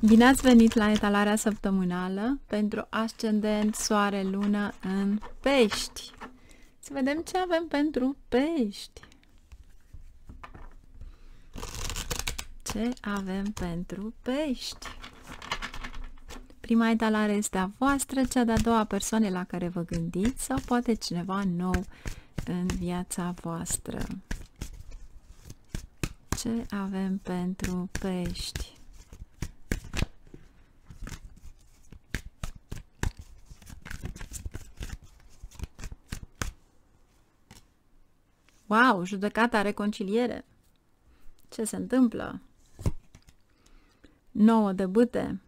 Bine ați venit la etalarea săptămânală pentru ascendent, soare, lună în pești. Să vedem ce avem pentru pești. Ce avem pentru pești? Prima etalare este a voastră, cea de-a doua persoane la care vă gândiți sau poate cineva nou în viața voastră. Ce avem pentru pești? Wow, judecata, reconciliere. Ce se întâmplă? 9 de bâte.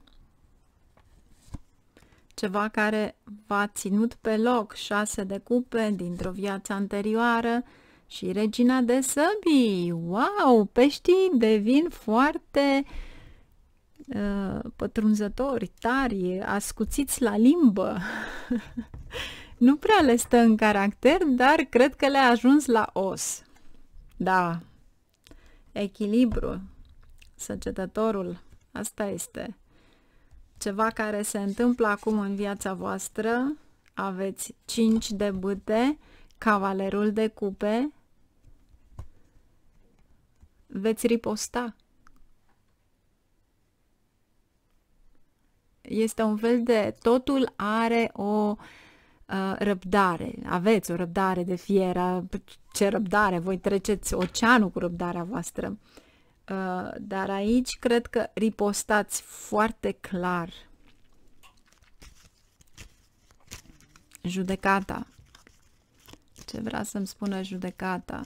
Ceva care v-a ținut pe loc. 6 de cupe dintr-o viață anterioară și regina de săbii. Wow, peștii devin foarte uh, pătrunzători, tari, ascuțiți la limbă. Nu prea le stă în caracter, dar cred că le-a ajuns la os. Da, echilibru, săgetătorul, asta este ceva care se întâmplă acum în viața voastră. Aveți 5 de bâte, cavalerul de cupe, veți riposta. Este un fel de totul are o uh, Uh, răbdare, aveți o răbdare de fier, ce răbdare, voi treceți oceanul cu răbdarea voastră. Uh, dar aici cred că ripostați foarte clar judecata. Ce vrea să-mi spună judecata?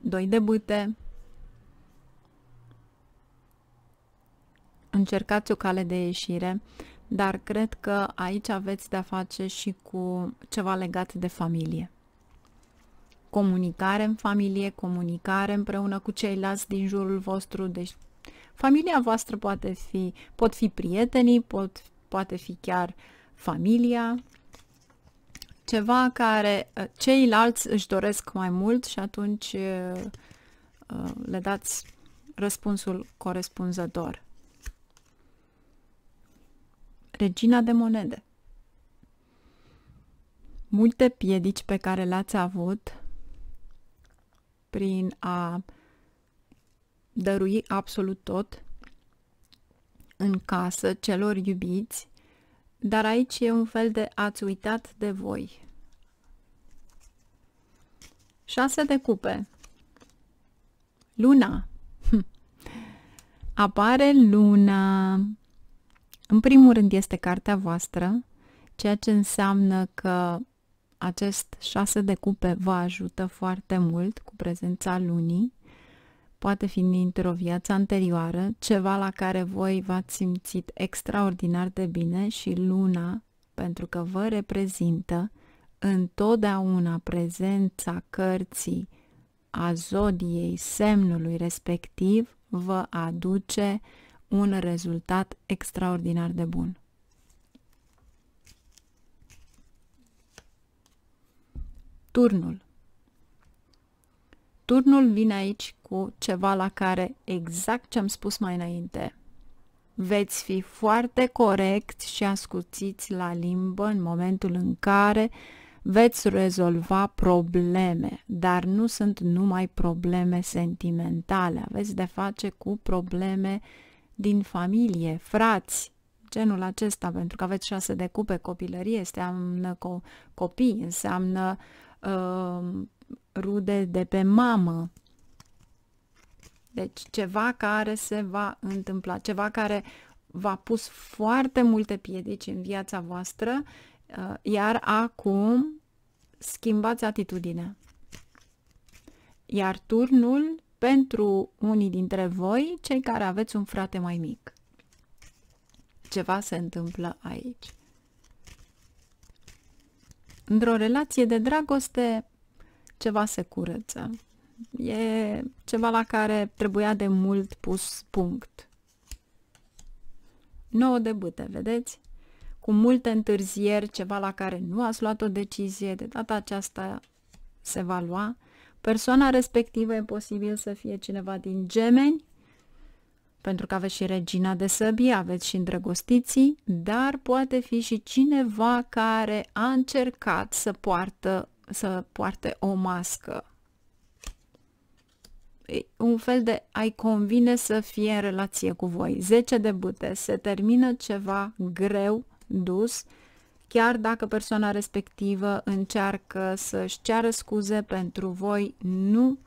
Doi de bute încercați o cale de ieșire, dar cred că aici aveți de-a face și cu ceva legat de familie. Comunicare în familie, comunicare împreună cu ceilalți din jurul vostru, deci familia voastră poate fi, pot fi prietenii, pot, poate fi chiar familia, ceva care ă, ceilalți își doresc mai mult și atunci ă, ă, le dați răspunsul corespunzător. Regina de monede Multe piedici pe care le-ați avut prin a dărui absolut tot în casă celor iubiți, dar aici e un fel de ați uitat de voi. Șase de cupe. Luna. Apare luna. În primul rând este cartea voastră, ceea ce înseamnă că acest șase de cupe vă ajută foarte mult cu prezența lunii, poate fi dintr-o viață anterioară, ceva la care voi v-ați simțit extraordinar de bine și luna, pentru că vă reprezintă întotdeauna prezența cărții a zodiei semnului respectiv, vă aduce uh, un rezultat extraordinar de bun. Turnul Turnul vine aici cu ceva la care, exact ce am spus mai înainte, veți fi foarte corect și ascuțiți la limbă în momentul în care veți rezolva probleme, dar nu sunt numai probleme sentimentale, aveți de face cu probleme uh, din familie, frați, genul acesta, pentru că aveți șase de cupe, copilărie, înseamnă co- copii, înseamnă uh, rude de pe mamă. Deci ceva care se va întâmpla, ceva care v-a pus foarte multe piedici în viața voastră, uh, iar acum schimbați atitudinea. Iar turnul pentru unii dintre voi, cei care aveți un frate mai mic. Ceva se întâmplă aici. Într-o relație de dragoste, ceva se curăță. E ceva la care trebuia de mult pus punct. Nouă de bâte, vedeți? Cu multe întârzieri, ceva la care nu ați luat o decizie, de data aceasta se va lua Persoana respectivă e posibil să fie cineva din gemeni, pentru că aveți și regina de săbii, aveți și îndrăgostiții, dar poate fi și cineva care a încercat să, poartă, să poarte o mască. Un fel de ai convine să fie în relație cu voi. 10 de bute, se termină ceva greu dus, chiar dacă persoana respectivă încearcă să-și ceară scuze pentru voi, nu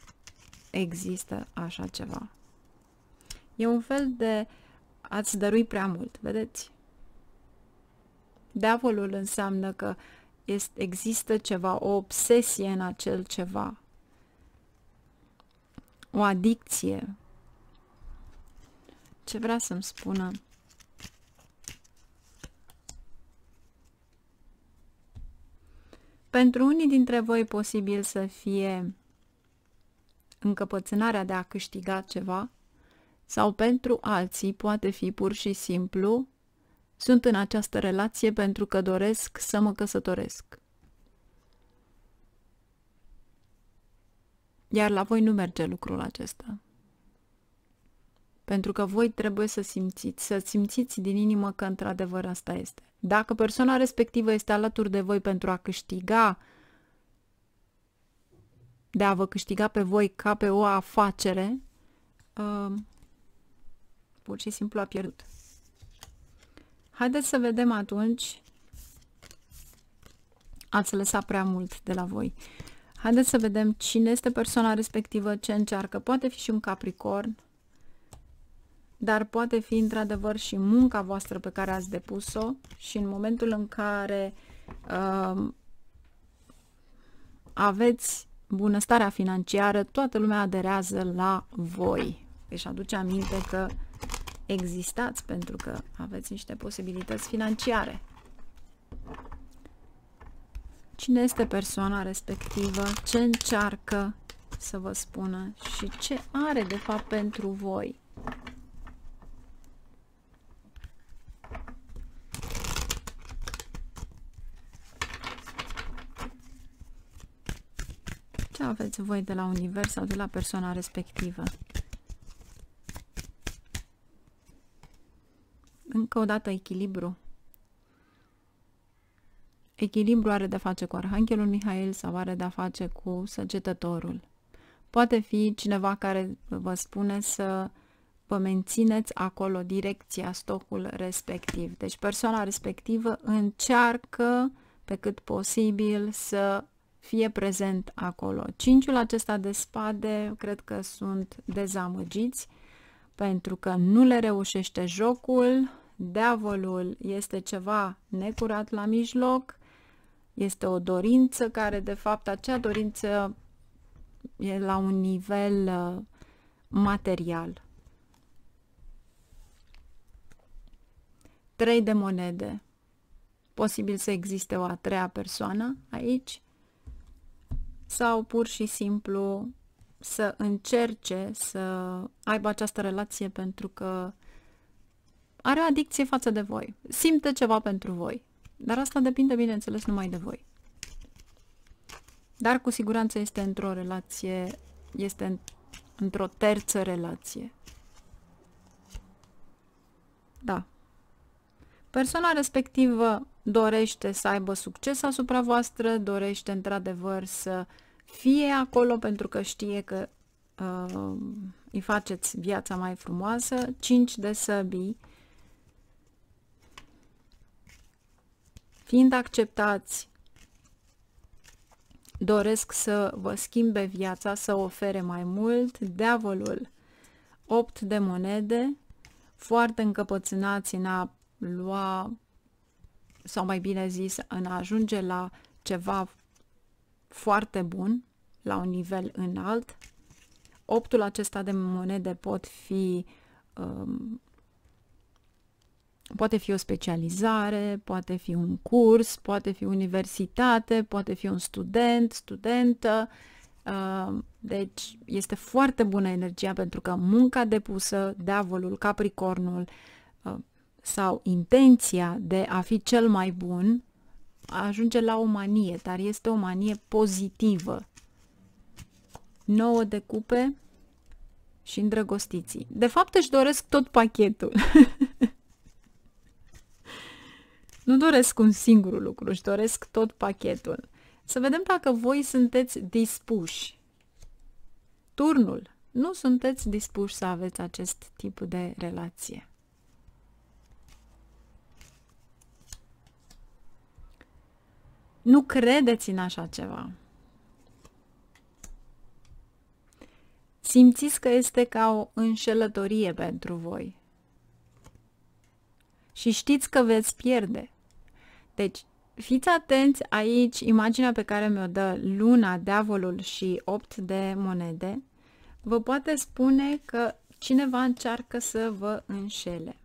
există așa ceva. E un fel de ați dărui prea mult, vedeți? Deavolul înseamnă că este, există ceva, o obsesie în acel ceva, o adicție. Ce vrea să-mi spună? Pentru unii dintre voi posibil să fie încăpățânarea de a câștiga ceva sau pentru alții poate fi pur și simplu sunt în această relație pentru că doresc să mă căsătoresc. Iar la voi nu merge lucrul acesta. Pentru că voi trebuie să simțiți, să simțiți din inimă că într-adevăr asta este. Dacă persoana respectivă este alături de voi pentru a câștiga, de a vă câștiga pe voi ca pe o afacere, uh, pur și simplu a pierdut. Haideți să vedem atunci. Ați lăsat prea mult de la voi. Haideți să vedem cine este persoana respectivă, ce încearcă. Poate fi și un capricorn, dar poate fi într-adevăr și munca voastră pe care ați depus-o și în momentul în care uh, aveți bunăstarea financiară, toată lumea aderează la voi. Își aduce aminte că existați pentru că aveți niște posibilități financiare. Cine este persoana respectivă, ce încearcă să vă spună și ce are de fapt pentru voi. Ce aveți voi de la univers sau de la persoana respectivă? Încă o dată echilibru. Echilibru are de-a face cu Arhanghelul Mihail sau are de-a face cu săgetătorul. Poate fi cineva care vă spune să vă mențineți acolo direcția, stocul respectiv. Deci persoana respectivă încearcă pe cât posibil să fie prezent acolo. Cinciul acesta de spade cred că sunt dezamăgiți pentru că nu le reușește jocul, deavolul este ceva necurat la mijloc, este o dorință care de fapt acea dorință e la un nivel uh, material. Trei de monede. Posibil să existe o a treia persoană aici sau pur și simplu să încerce să aibă această relație pentru că are o adicție față de voi. Simte ceva pentru voi. Dar asta depinde, bineînțeles, numai de voi. Dar cu siguranță este într-o relație, este într-o terță relație. Da. Persoana respectivă dorește să aibă succes asupra voastră, dorește într-adevăr să uh, fie acolo pentru că știe că uh, îi faceți viața mai frumoasă, 5 de săbii, fiind acceptați, doresc să vă schimbe viața, să ofere mai mult, deavolul, 8 de monede, foarte încăpățânați în a lua, sau mai bine zis, în a ajunge la ceva foarte bun, la un nivel înalt. Optul acesta de monede pot fi um, poate fi o specializare, poate fi un curs, poate fi universitate, poate fi un student, studentă. Um, deci este foarte bună energia pentru că munca depusă, deavolul, capricornul um, sau intenția de a fi cel mai bun ajunge la o manie, dar este o manie pozitivă. 9 de cupe și îndrăgostiții. De fapt își doresc tot pachetul. nu doresc un singur lucru, își doresc tot pachetul. Să vedem dacă voi sunteți dispuși. Turnul. Nu sunteți dispuși să aveți acest tip de relație. Nu credeți în așa ceva. Simțiți că este ca o înșelătorie pentru voi. Și știți că veți pierde. Deci, fiți atenți aici, imaginea pe care mi-o dă luna, diavolul și 8 de monede, vă poate spune că cineva încearcă să vă înșele.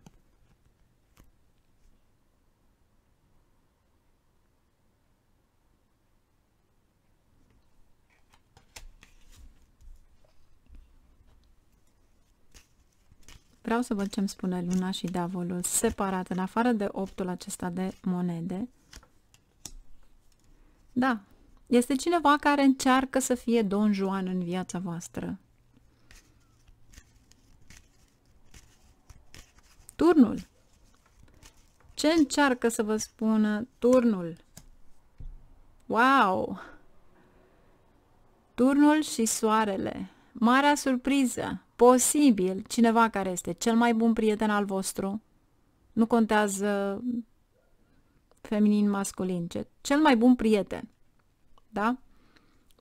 Vreau să văd ce mi spune luna și diavolul separat, în afară de optul acesta de monede. Da, este cineva care încearcă să fie Don Juan în viața voastră. Turnul. Ce încearcă să vă spună turnul? Wow! Turnul și soarele. Marea surpriză! Posibil cineva care este cel mai bun prieten al vostru, nu contează feminin, masculin, ce, cel mai bun prieten, da?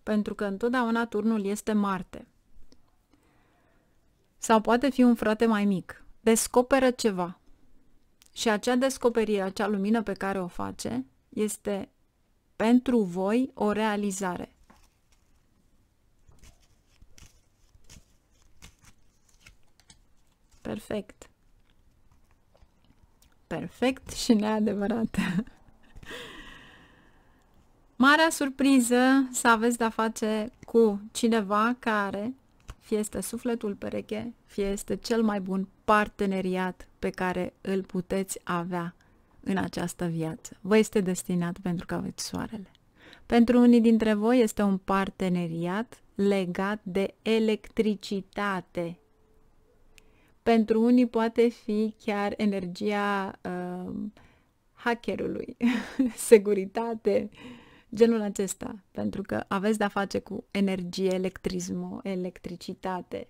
Pentru că întotdeauna turnul este Marte. Sau poate fi un frate mai mic. Descoperă ceva. Și acea descoperire, acea lumină pe care o face, este pentru voi o realizare. Perfect. Perfect și neadevărat. Marea surpriză să aveți de-a face cu cineva care fie este sufletul pereche, fie este cel mai bun parteneriat pe care îl puteți avea în această viață. Vă este destinat pentru că aveți soarele. Pentru unii dintre voi este un parteneriat legat de electricitate. Pentru unii poate fi chiar energia uh, hackerului, securitate, genul acesta, pentru că aveți de-a face cu energie, electrism, electricitate.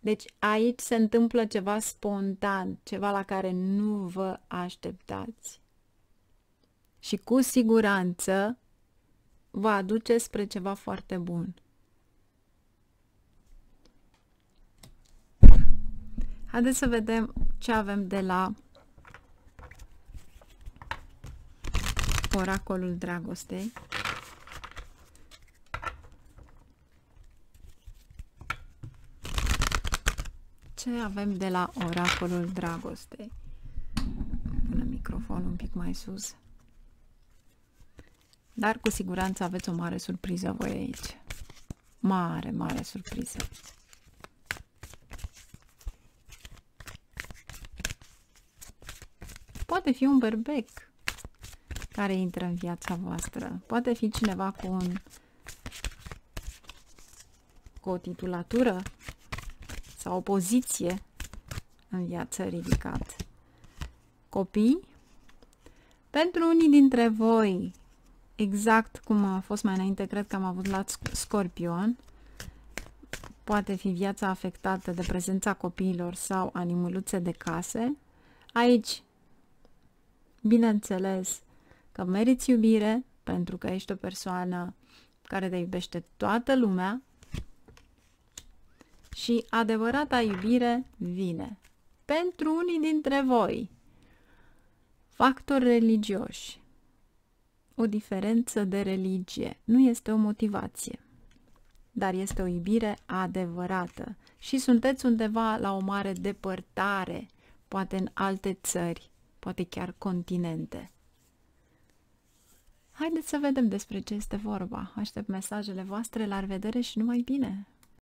Deci aici se întâmplă ceva spontan, ceva la care nu vă așteptați. Și cu siguranță vă aduce spre ceva foarte bun. Haideți să vedem ce avem de la oracolul dragostei. Ce avem de la oracolul dragostei? Punem microfonul un pic mai sus. Dar cu siguranță aveți o mare surpriză voi aici. Mare, mare surpriză. poate fi un berbec care intră în viața voastră. Poate fi cineva cu un cu o titulatură sau o poziție în viață ridicat. Copii, pentru unii dintre voi, exact cum a fost mai înainte, cred că am avut la Scorpion, poate fi viața afectată de prezența copiilor sau animuluțe de case. Aici bineînțeles că meriți iubire pentru că ești o persoană care te iubește toată lumea și adevărata iubire vine pentru unii dintre voi. Factori religioși. O diferență de religie nu este o motivație, dar este o iubire adevărată și sunteți undeva la o mare depărtare, poate în alte țări, poate chiar continente. Haideți să vedem despre ce este vorba. Aștept mesajele voastre, la revedere și numai bine!